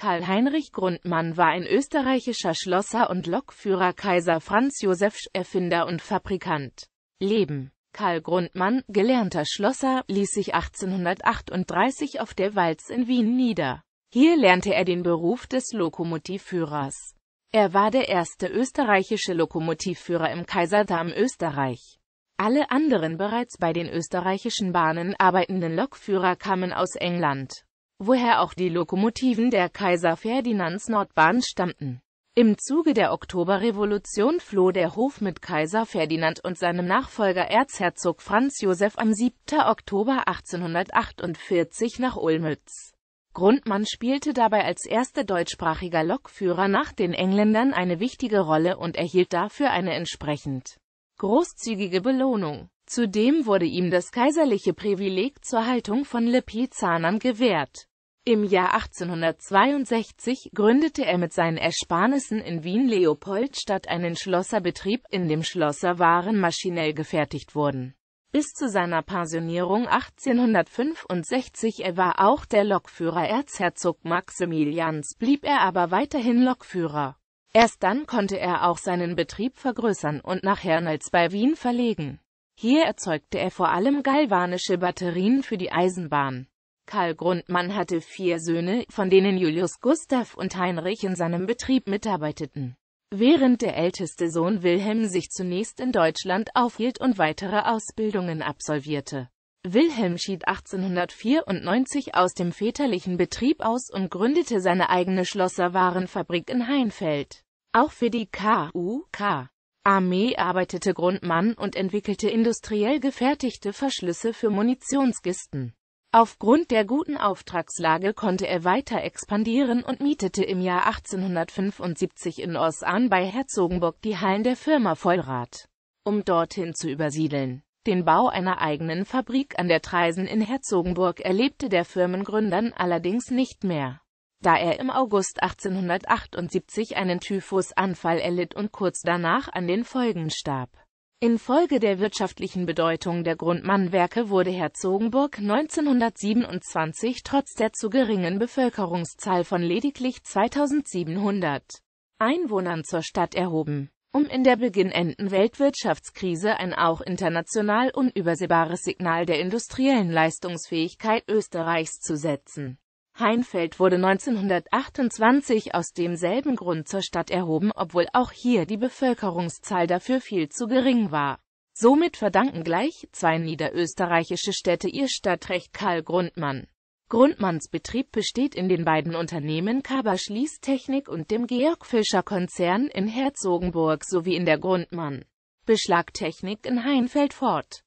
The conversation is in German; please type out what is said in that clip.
Karl Heinrich Grundmann war ein österreichischer Schlosser und Lokführer Kaiser Franz Josef Sch Erfinder und Fabrikant. Leben Karl Grundmann, gelernter Schlosser, ließ sich 1838 auf der Walz in Wien nieder. Hier lernte er den Beruf des Lokomotivführers. Er war der erste österreichische Lokomotivführer im Kaiserdamm Österreich. Alle anderen bereits bei den österreichischen Bahnen arbeitenden Lokführer kamen aus England woher auch die Lokomotiven der Kaiser Ferdinands Nordbahn stammten. Im Zuge der Oktoberrevolution floh der Hof mit Kaiser Ferdinand und seinem Nachfolger Erzherzog Franz Josef am 7. Oktober 1848 nach Ulmütz. Grundmann spielte dabei als erster deutschsprachiger Lokführer nach den Engländern eine wichtige Rolle und erhielt dafür eine entsprechend großzügige Belohnung. Zudem wurde ihm das kaiserliche Privileg zur Haltung von Lipizzanern gewährt. Im Jahr 1862 gründete er mit seinen Ersparnissen in Wien-Leopoldstadt einen Schlosserbetrieb, in dem Schlosserwaren maschinell gefertigt wurden. Bis zu seiner Pensionierung 1865 er war auch der Lokführer Erzherzog Maximilians, blieb er aber weiterhin Lokführer. Erst dann konnte er auch seinen Betrieb vergrößern und nach Hernals bei Wien verlegen. Hier erzeugte er vor allem galvanische Batterien für die Eisenbahn. Karl Grundmann hatte vier Söhne, von denen Julius Gustav und Heinrich in seinem Betrieb mitarbeiteten. Während der älteste Sohn Wilhelm sich zunächst in Deutschland aufhielt und weitere Ausbildungen absolvierte. Wilhelm schied 1894 aus dem väterlichen Betrieb aus und gründete seine eigene Schlosserwarenfabrik in Heinfeld. Auch für die KUK Armee arbeitete Grundmann und entwickelte industriell gefertigte Verschlüsse für Munitionskisten. Aufgrund der guten Auftragslage konnte er weiter expandieren und mietete im Jahr 1875 in Ossahn bei Herzogenburg die Hallen der Firma Vollrath, um dorthin zu übersiedeln. Den Bau einer eigenen Fabrik an der Treisen in Herzogenburg erlebte der Firmengründern allerdings nicht mehr, da er im August 1878 einen Typhusanfall erlitt und kurz danach an den Folgen starb Infolge der wirtschaftlichen Bedeutung der Grundmannwerke wurde Herzogenburg 1927 trotz der zu geringen Bevölkerungszahl von lediglich 2700 Einwohnern zur Stadt erhoben. Um in der beginnenden Weltwirtschaftskrise ein auch international unübersehbares Signal der industriellen Leistungsfähigkeit Österreichs zu setzen Heinfeld wurde 1928 aus demselben Grund zur Stadt erhoben, obwohl auch hier die Bevölkerungszahl dafür viel zu gering war. Somit verdanken gleich zwei niederösterreichische Städte ihr Stadtrecht Karl Grundmann. Grundmanns Betrieb besteht in den beiden Unternehmen Kaba Schließtechnik und dem Georg Fischer Konzern in Herzogenburg sowie in der Grundmann Beschlagtechnik in Heinfeld fort.